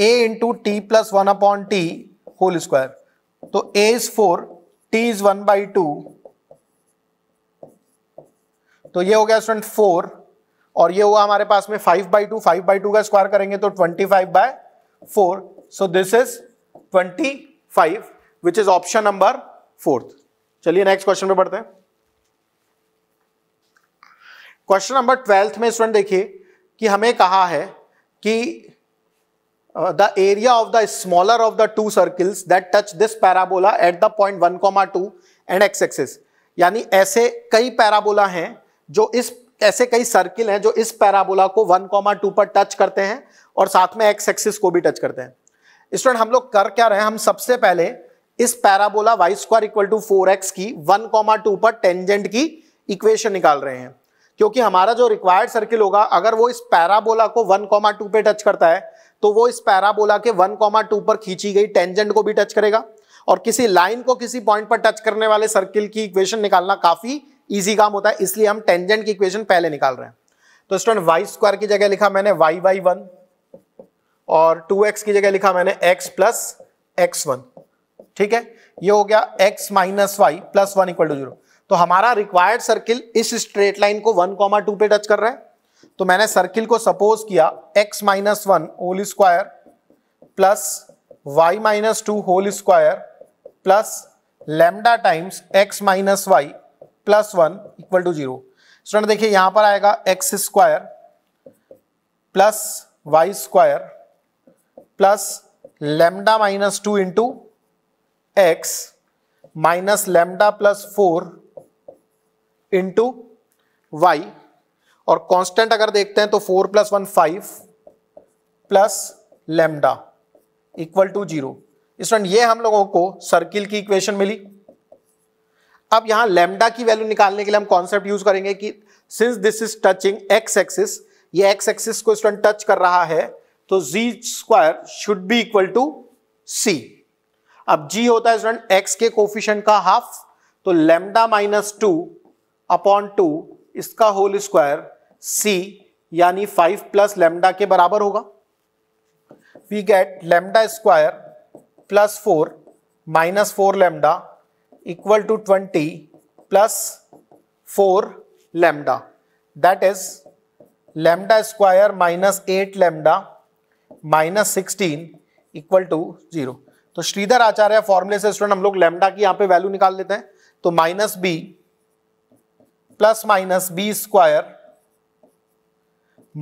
a into t plus one upon t whole square तो a is four t is one by two तो ये हो गया स्टूडेंट फोर और ये हुआ हमारे पास में five by two five by two का स्क्वायर करेंगे तो twenty five by four so this is twenty five which is option number fourth चलिए नेक्स्ट क्वेश्चन पे बढ़ते हैं क्वेश्चन नंबर ट्वेल्थ में स्टूडेंट देखिए कि हमें कहा है कि the area of the smaller of the two circles that touch this parabola at the point one comma two and x axes यानी ऐसे कई पैराबोला हैं जो इस ऐसे कई सर्किल हैं जो इस पैराबोला को वन कॉमा टू पर टच करते हैं और साथ में एक्स एक्सिस को भी टच करते हैं स्टूडेंट हम लोग कर क्या रहे हैं हम सबसे पहले इस parabola y square equal to four x की वन कॉमा टू पर टेंजेंट की इक्वेशन निकाल रहे हैं क्योंकि हमारा जो रिक्वायर्ड सर्किल होगा अगर वो इस पैराबोला को वन कॉमा टू पर टच करता है तो वो इस पैराबोला के वन कॉमा टू पर खींची गई टेंजेंट को भी टच करेगा और किसी लाइन को किसी पॉइंट पर टच करने वाले सर्किल की इक्वेशन निकालना काफी इजी काम होता है इसलिए हम टेंजेंट की इक्वेशन पहले निकाल रहे हैं तो स्टूडेंट वाई स्क्वायर की जगह लिखा मैंने वाई वाई वन और टू एक्स की जगह लिखा मैंने एक्स प्लस एक्स वन ठीक है ये हो गया x minus y plus one equal to zero तो हमारा रिक्वायर्ड सर्किल इस स्ट्रेट लाइन को वन कॉमा टू पे टच कर रहा है तो मैंने सर्किल को सपोज किया x minus one whole square plus y minus two whole square plus lambda times x minus y plus one equal to zero student देखिए यहां पर आएगा x square plus y square plus lambda minus two into x minus lambda plus four into y और constant अगर देखते हैं तो four plus one five plus lambda equal to zero student ये हम लोगों को सर्किल की इक्वेशन मिली अब यहां लेमडा की वैल्यू निकालने के लिए हम कॉन्सेप्ट यूज करेंगे कि since this is touching x axis ये एक्स एक्सिस को स्टूडेंट टच कर रहा है तो g square should be equal to c अब जी होता है स्टूडेंट एक्स के कोफिशन का हाफ तो lambda minus two upon two इसका होल स्क्वायर सी यानी फाइव प्लस लेमडा के बराबर होगा we get lambda square plus four minus four lambda equal to 20 plus 4 lambda. That is lambda square minus 8 lambda minus 16 equal to zero तो श्रीधर आचार्य फॉर्मूले से student हम लोग लेमडा की यहां पे वैल्यू निकाल लेते हैं तो minus b plus minus b square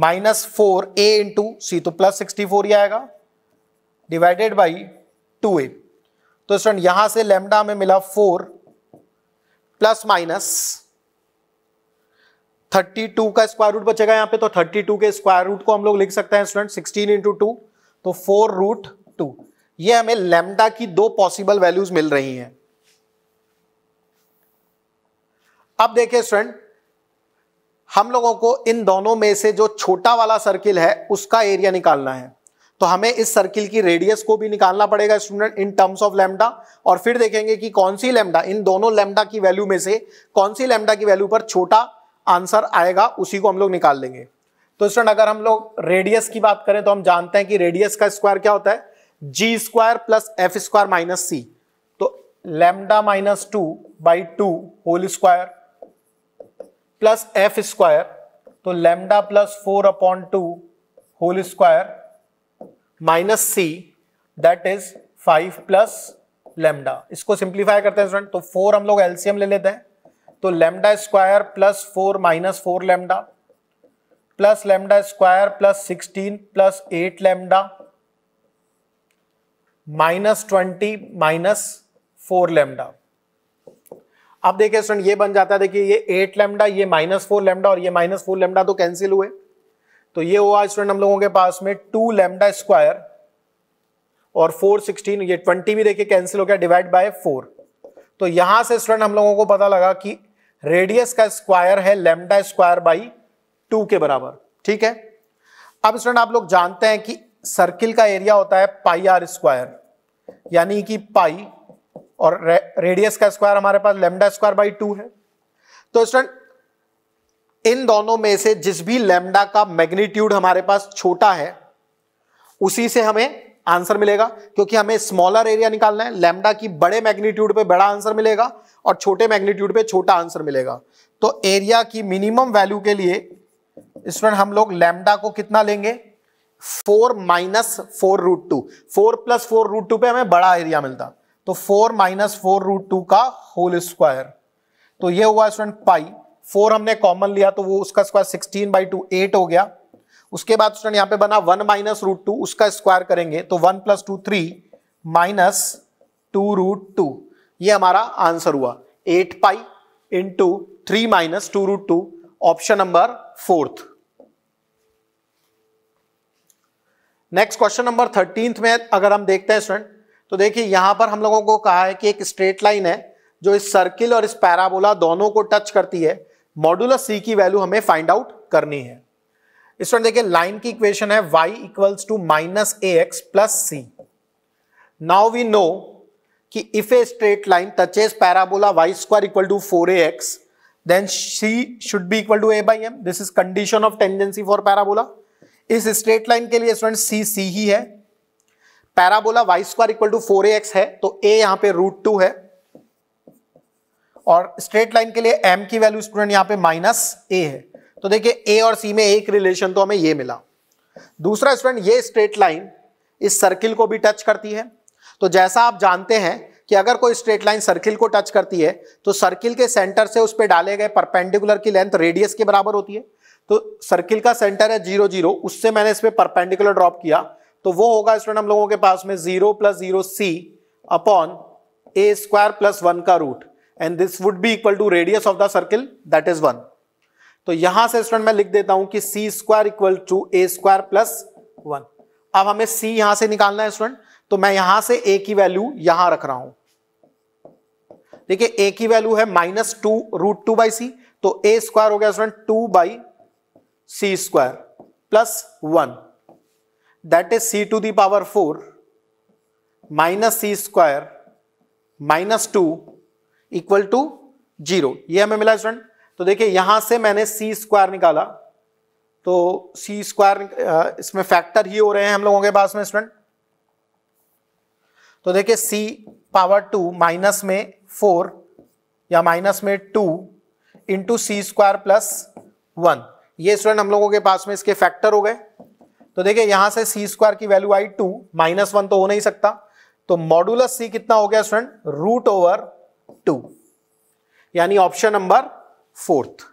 minus four ए इंटू सी तो प्लस सिक्सटी फोर ही आएगा डिवाइडेड बाई टू ए तो स्टूडेंट यहां से लेमडा में मिला four plus minus thirty two का स्क्वायर रूट बचेगा यहां पे तो थर्टी टू के स्क्वायर रूट को हम लोग लिख सकते हैं स्टूडेंट 16 इंटू टू तो फोर रूट टू ये हमें लेमडा की दो पॉसिबल वैल्यूज मिल रही हैं अब देखिए स्टूडेंट हम लोगों को इन दोनों में से जो छोटा वाला सर्किल है उसका एरिया निकालना है तो हमें इस सर्किल की रेडियस को भी निकालना पड़ेगा student in terms of lambda और फिर देखेंगे कि कौन सी लेमडा इन दोनों लेमडा की वैल्यू में से कौन सी लेमडा की वैल्यू पर छोटा आंसर आएगा उसी को हम लोग निकाल लेंगे तो स्टूडेंट अगर हम लोग रेडियस की बात करें तो हम जानते हैं कि रेडियस का स्क्वायर क्या होता है g square plus f square minus c तो lambda minus two by two whole square plus f square तो lambda plus four upon two whole square minus c that is five plus lambda इसको simplify करते हैं student तो four हम लोग LCM ले लेते हैं तो lambda square plus four minus four lambda plus lambda square plus sixteen plus eight lambda minus twenty minus four lambda अब देखिए स्टूडेंट ये बन जाता है देखिए ये एट लेमडा ये माइनस फोर लेमडा और ये माइनस फोर लेमडा तो कैंसिल हुए तो ये हुआ स्टूडेंट हम लोगों के पास में टू लेमडा स्क्वायर और फोर सिक्सटीन ये ट्वेंटी भी देखिए कैंसिल हो गया डिवाइड बाय फोर तो यहां से स्टूडेंट हम लोगों को पता लगा कि रेडियस का स्क्वायर है लेमडा स्क्वायर बाई टू के बराबर ठीक है अब स्टूडेंट आप लोग जानते हैं कि सर्किल का एरिया होता है पाई आर स्क्वायर यानी कि पाई और रे, रेडियस का स्क्वायर हमारे पास लेमडा स्क्वायर बाई टू है तो स्टूडेंट इन दोनों में से जिस भी लैम्डा का मैग्नीट्यूड हमारे पास छोटा है उसी से हमें आंसर मिलेगा क्योंकि हमें स्मॉलर एरिया निकालना है लैम्डा की बड़े मैग्नीट्यूड पे बड़ा आंसर मिलेगा और छोटे मैग्नीट्यूड पे छोटा आंसर मिलेगा तो एरिया की मिनिमम वैल्यू के लिए स्टूडेंट हम लोग लैम्डा को कितना लेंगे four minus four root two four plus four root two पे हमें बड़ा एरिया मिलता तो four minus four root two का होल स्क्वायर तो ये हुआ स्टूडेंट पाई फोर हमने कॉमन लिया तो वो उसका square sixteen by two eight हो गया उसके बाद स्टूडेंट यहाँ पे बना वन माइनस रूट टू उसका स्क्वायर करेंगे तो one plus two three minus two root two ये हमारा आंसर हुआ eight pi into three minus two root two option number fourth next question number thirteenth में अगर हम देखते हैं स्टूडेंट तो देखिए यहां पर हम लोगों को कहा है कि एक स्ट्रेट लाइन है जो इस सर्किल और इस पैराबोला दोनों को टच करती है मॉडुला सी की वैल्यू हमें फाइंड आउट करनी है इस वक्त देखिए लाइन की इक्वेशन है y equals to minus a x plus c now we know कि if a straight line touches parabola y square equal to four a x then c should be equal to a by m this is condition of tendency for parabola इस straight line के लिए student c c ही है parabola y square equal to four a x है तो ए यहां पे root two है और स्ट्रेट लाइन के लिए एम की वैल्यू स्टूडेंट यहाँ पे माइनस ए है तो देखिए ए और सी में एक रिलेशन तो हमें ये मिला दूसरा स्टूडेंट ये स्ट्रेट लाइन इस सर्किल को भी टच करती है तो जैसा आप जानते हैं कि अगर कोई स्ट्रेट लाइन सर्किल को टच करती है तो सर्किल के सेंटर से उस पर डाले गए परपेंडिकुलर की लेंथ रेडियस के बराबर होती है तो सर्किल का सेंटर है जीरो जीरो उससे मैंने इस पर परपेंडिकुलर ड्रॉप किया तो वो होगा स्टूडेंट हम लोगों के पास में zero plus zero c upon a square plus one का root and this would be equal to radius of the circle that is one तो यहां से स्टूडेंट मैं लिख देता हूं कि c square equal to a square plus one अब हमें सी यहां से निकालना है स्टूडेंट तो मैं यहां से ए की वैल्यू यहां रख रहा हूं देखिए ए की वैल्यू है minus two root two by c तो ए स्क्वायर हो गया student two by c square plus one that is c to the power four minus c square minus two equal to zero ये हमें मिला स्टूडेंट तो देखिए यहां से मैंने सी स्क्वायर निकाला तो सी स्क्वायर इसमें फैक्टर ही हो रहे हैं हम लोगों के पास में स्टूडेंट तो देखिए सी पावर टू माइनस में फोर या माइनस में two into c square plus one ये स्टूडेंट हम लोगों के पास में इसके फैक्टर हो गए तो देखिए यहां से सी स्क्वायर की वैल्यू आई टू माइनस वन तो हो नहीं सकता तो मॉडुलस सी कितना हो गया स्टूडेंट रूट ओवर टू यानी ऑप्शन नंबर फोर्थ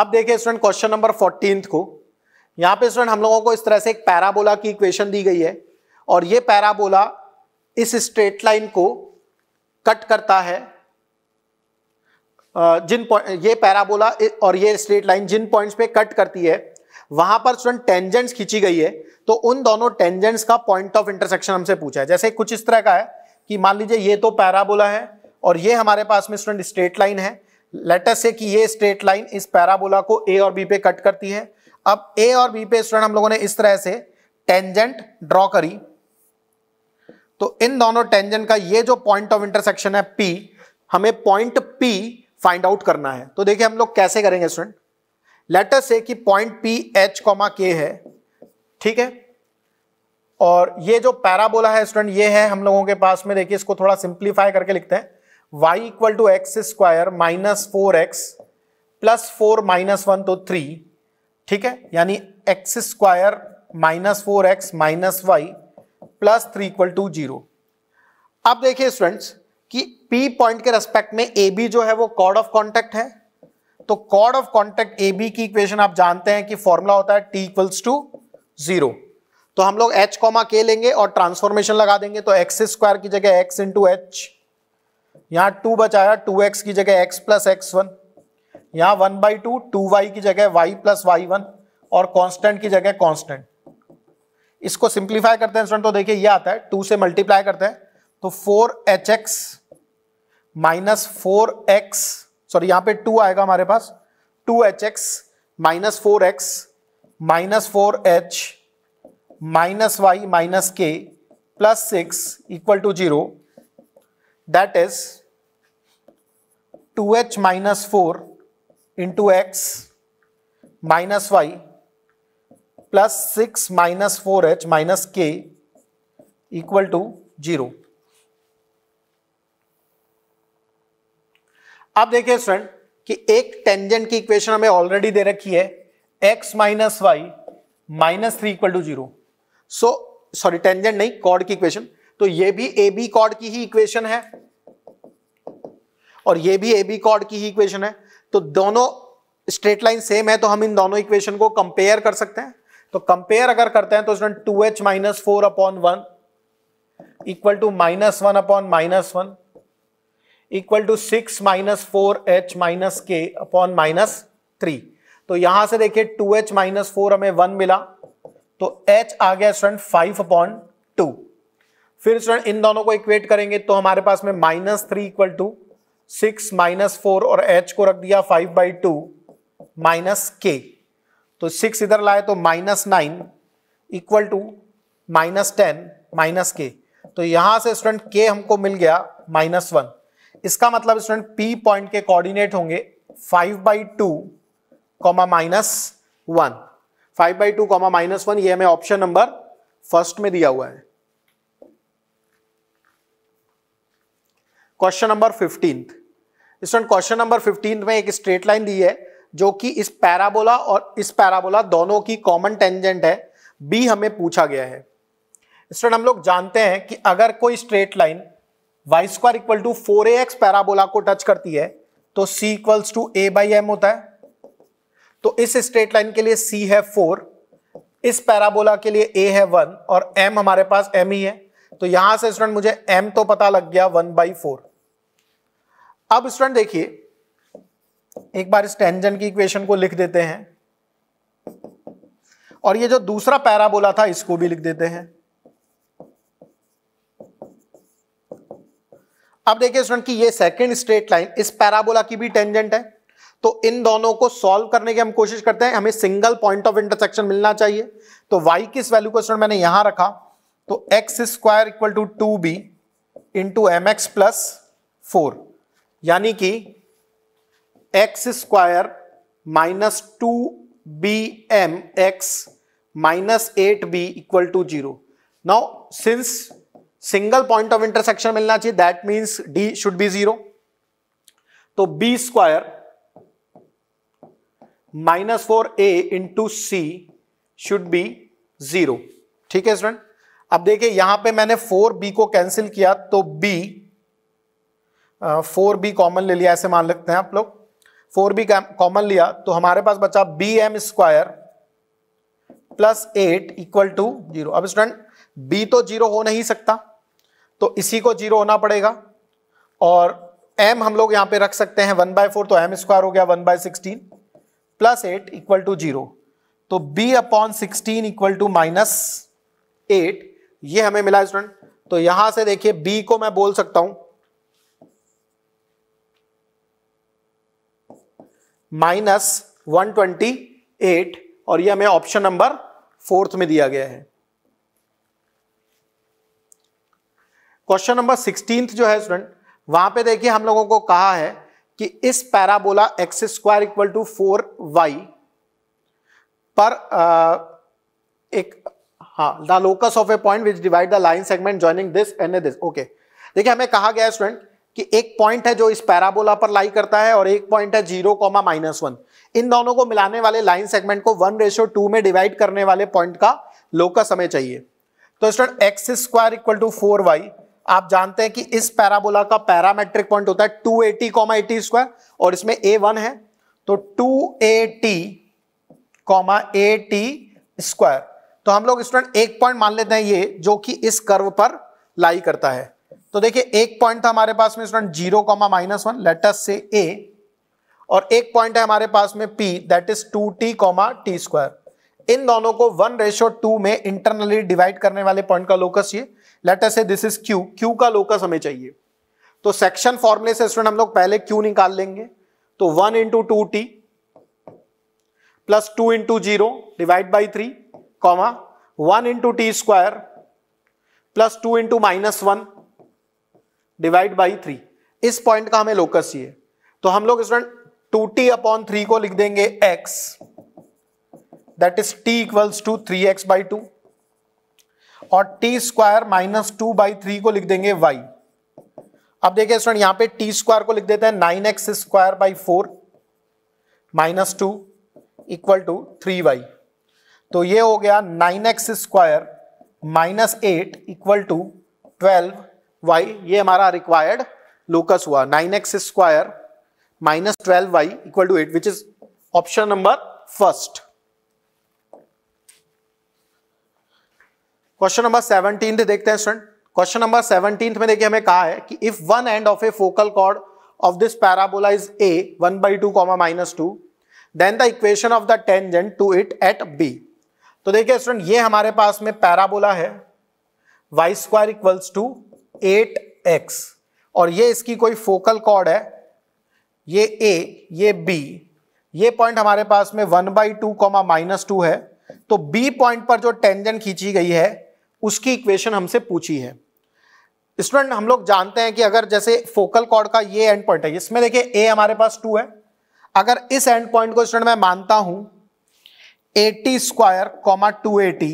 अब देखिए स्टूडेंट क्वेश्चन नंबर फोर्टीन को यहां पे स्टूडेंट हम लोगों को इस तरह से एक पैराबोला की इक्वेशन दी गई है और ये पैराबोला इस स्ट्रेट लाइन को कट करता है जिन ये पैराबोला और ये स्ट्रेट लाइन जिन पॉइंट्स पे कट करती है वहां पर स्टूडेंट टेंजेंट्स खींची गई है तो उन दोनों टेंजेंट्स का पॉइंट ऑफ इंटरसेक्शन हमसे पूछा है जैसे कुछ इस तरह का है कि मान लीजिए ये तो पैराबोला है और ये हमारे पास में स्टूडेंट स्ट्रेट लाइन है लेटर से कि ये स्ट्रेट लाइन इस पैराबोला को ए और बी पे कट करती है अब ए और बी पे स्टूडेंट हम लोगों ने इस तरह से टेंजेंट ड्रॉ करी तो इन दोनों टेंजेंट का ये जो पॉइंट ऑफ इंटरसेक्शन है पी हमें पॉइंट पी फाइंड आउट करना है तो देखिए हम लोग कैसे करेंगे स्टूडेंट लेटर से कि पॉइंट पी एच कॉमा के है ठीक है और ये जो पैराबोला है स्टूडेंट ये है हम लोगों के पास में देखिए इसको थोड़ा सिंप्लीफाई करके लिखते हैं y equal to x square minus four x plus four minus one तो थ्री ठीक है यानी x square minus four x minus y plus three equal to zero अब देखिए स्टूडेंट्स कि P पॉइंट के रेस्पेक्ट में ए बी जो है वो कॉर्ड ऑफ कॉन्टेक्ट है तो chord of contact A B की इक्वेशन आप जानते हैं कि फॉर्मूला होता है टी इक्वल्स टू जीरो तो हम लोग एच कॉमा के लेंगे और ट्रांसफॉर्मेशन लगा देंगे तो एक्स स्क्वायर की जगह एक्स इंटू एच यहां टू बचाया टू एक्स की जगह एक्स प्लस एक्स वन यहां one by two two y की जगह वाई प्लस वाई वन और कॉन्स्टेंट की जगह कॉन्स्टेंट इसको सिंप्लीफाई करते हैं स्टूडेंट तो देखिए ये आता है टू से मल्टीप्लाई करते हैं तो four h x minus four x sorry यहां पे टू आएगा हमारे पास two h x minus four x minus four h minus y minus k plus six equal to zero that is two h minus four into x minus y plus six minus four h minus k equal to zero अब देखिए student कि एक tangent की equation हमें already दे रखी है x minus y minus three equal to zero so sorry tangent नहीं कॉर्ड की इक्वेशन तो ये भी ए बी कॉर्ड की ही इक्वेशन है और ये भी ए बी कॉर्ड की ही इक्वेशन है तो दोनों स्ट्रेट लाइन सेम है तो हम इन दोनों इक्वेशन को कंपेयर कर सकते हैं तो कंपेयर अगर करते हैं तो student two h minus four upon one equal to minus one upon minus one equal to six minus four h minus k upon minus three तो यहां से देखिए टू एच माइनस फोर हमें वन मिला तो एच आ गया student five upon two फिर स्टूडेंट इन दोनों को इक्वेट करेंगे तो हमारे पास में minus three equal to six minus four और एच को रख दिया five by two minus k तो सिक्स इधर लाए तो minus nine equal to minus ten minus k तो यहां से स्टूडेंट के हमको मिल गया माइनस वन इसका मतलब स्टूडेंट पी पॉइंट के कोऑर्डिनेट होंगे five by two comma minus one five by two comma minus one ये हमें ऑप्शन नंबर फर्स्ट में दिया हुआ है question number fifteen student question number fifteen में एक स्ट्रेट लाइन दी है जो कि इस पैराबोला और इस पैराबोला दोनों की कॉमन टेंजेंट है बी हमें पूछा गया है स्टूडेंट हम लोग जानते हैं कि अगर कोई straight line y square equal to four a x parabola को टच करती है तो c equals to a by m होता है तो इस स्ट्रेट लाइन के लिए c है फोर इस पैराबोला के लिए a है वन और m हमारे पास m ही है तो यहां से स्टूडेंट मुझे m तो पता लग गया वन बाई फोर अब स्टूडेंट देखिए एक बार इस टेंजन की इक्वेशन को लिख देते हैं और ये जो दूसरा पैराबोला था इसको भी लिख देते हैं अब देखिए स्टूडेंट की ये सेकंड स्ट्रेट लाइन इस पैराबोला की भी टेंजेंट है तो इन दोनों को सॉल्व करने की हम कोशिश करते हैं हमें सिंगल पॉइंट ऑफ इंटरसेक्शन मिलना चाहिए तो वाई किस वैल्यू को स्टूडेंट मैंने यहां रखा तो x square equal to two b into m x plus four यानी कि x square minus two b m x minus eight b equal to zero now since single point of intersection मिलना चाहिए that means D should be zero तो b square minus four A into c should be zero ठीक है student अब देखिए यहां पे मैंने फोर बी को कैंसिल किया तो बी फोर बी कॉमन ले लिया ऐसे मान लेते हैं आप लोग फोर बी कॉमन लिया तो हमारे पास बचा b m square plus eight equal to zero अब स्टूडेंट बी तो जीरो हो नहीं सकता तो इसी को जीरो होना पड़ेगा और एम हम लोग यहां पे रख सकते हैं वन बाय फोर तो एम स्क्वायर हो गया one by sixteen plus eight equal to zero तो b upon sixteen equal to minus eight ये हमें मिला स्टूडेंट तो यहां से देखिए बी को मैं बोल सकता हूं माइनस वन ट्वेंटी एट और ये हमें ऑप्शन नंबर फोर्थ में दिया गया है क्वेश्चन नंबर सिक्सटीन जो है स्टूडेंट वहां पे देखिए हम लोगों को कहा है कि इस parabola x square equal to four y पर आ, एक हाँ the locus of a point which divide the line segment joining this and this okay देखिए हमें कहा गया है स्टूडेंट कि एक पॉइंट है जो इस पैराबोला पर लाई करता है और एक पॉइंट है जीरो कॉमा माइनस वन इन दोनों को मिलाने वाले लाइन सेगमेंट को वन रेशियो टू में डिवाइड करने वाले पॉइंट का लोकस हमें चाहिए तो student x square equal to four y आप जानते हैं कि इस पैराबोला का पैरामेट्रिक पॉइंट होता है two a t comma a t square और इसमें ए वन है तो a a t comma a t square तो हम लोग स्टूडेंट एक पॉइंट मान लेते हैं ये जो कि इस कर्व पर लाई करता है तो देखिए एक पॉइंट था हमारे पास में student zero comma minus one let's say A और एक पॉइंट है हमारे पास में P that is two t comma t square इन दोनों को वन रेशो टू में इंटरनली डिवाइड करने वाले पॉइंट का लोकस ये let's say this is Q Q का लोकस हमें चाहिए तो सेक्शन फॉर्मूले से स्टूडेंट हम लोग पहले क्यू निकाल लेंगे तो one into two t plus two into zero divide by three comma one into t square plus two into minus one divide by three इस पॉइंट का हमें लोकस चाहिए तो हम लोग student two t upon three को लिख देंगे x that is t equals to three x by two और t square minus two by three को लिख देंगे वाई अब देखिए स्टूडेंट यहां पे टी स्क्वायर को लिख देते हैं nine x square by four minus two equal to three y तो ये हो गया nine x square minus eight equal to twelve y ये हमारा रिक्वायर्ड लोकस हुआ nine x square minus twelve y equal to eight which is option number first question number seventeen देखते हैं student question number seventeen में देखिए हमें कहा है कि if one end of a focal chord of this parabola is A one by two comma minus two then the equation of the tangent to it at B तो देखिए student ये हमारे पास में पैराबोला है y square equals to eight x और ये इसकी कोई फोकल कॉर्ड है ये ए ये बी ये पॉइंट हमारे पास में one by two comma minus two है तो बी पॉइंट पर जो टेंजेंट खींची गई है उसकी इक्वेशन हमसे पूछी है स्टूडेंट हम लोग जानते हैं कि अगर जैसे फोकल कॉर्ड का ये एंड पॉइंट है इसमें देखिए ए हमारे पास टू है अगर इस एंड पॉइंट को स्टूडेंट मैं मानता हूं a t square comma two a t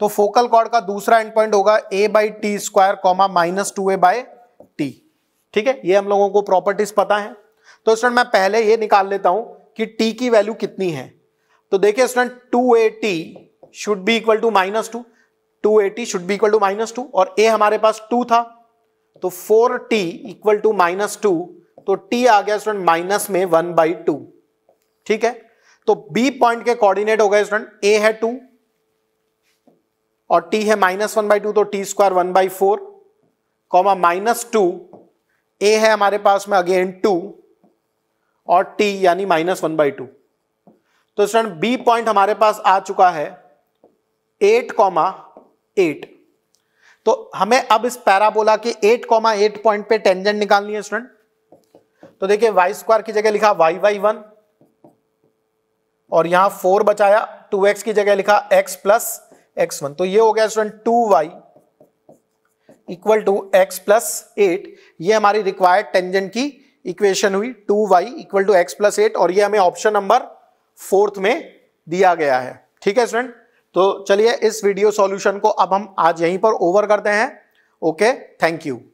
तो फोकल कॉर्ड का दूसरा एंड पॉइंट होगा a by t square comma minus two a by t ठीक है ये हम लोगों को प्रॉपर्टीज पता है तो स्टूडेंट मैं पहले ये निकाल लेता हूं कि टी की वैल्यू कितनी है तो देखिए student two a t should be equal to minus two two a t should be equal to minus two और ए हमारे पास टू था तो four t equal to minus two तो टी आ गया स्टूडेंट माइनस में वन बाई टू ठीक है तो बी पॉइंट के कोऑर्डिनेट हो गए स्टूडेंट ए है टू और टी है माइनस वन बाई टू तो t square one by four comma minus two a है हमारे पास में अगेन टू और टी यानी माइनस वन बाई टू तो स्टूडेंट बी पॉइंट हमारे पास आ चुका है एट कॉमा एट तो हमें अब इस पैराबोला के एट कॉमा एट पॉइंट पे टेंजेंट निकालनी है स्टूडेंट तो देखिए वाई स्क्वायर की जगह लिखा वाई वाई वन और यहां फोर बचाया टू एक्स की जगह लिखा एक्स प्लस एक्स वन तो ये हो गया student two y equal to x plus eight ये हमारी रिक्वायर्ड टेंजेंट की इक्वेशन हुई two y equal to x plus eight और ये हमें ऑप्शन नंबर फोर्थ में दिया गया है ठीक है स्टूडेंट तो चलिए इस वीडियो सॉल्यूशन को अब हम आज यहीं पर ओवर करते हैं ओके थैंक यू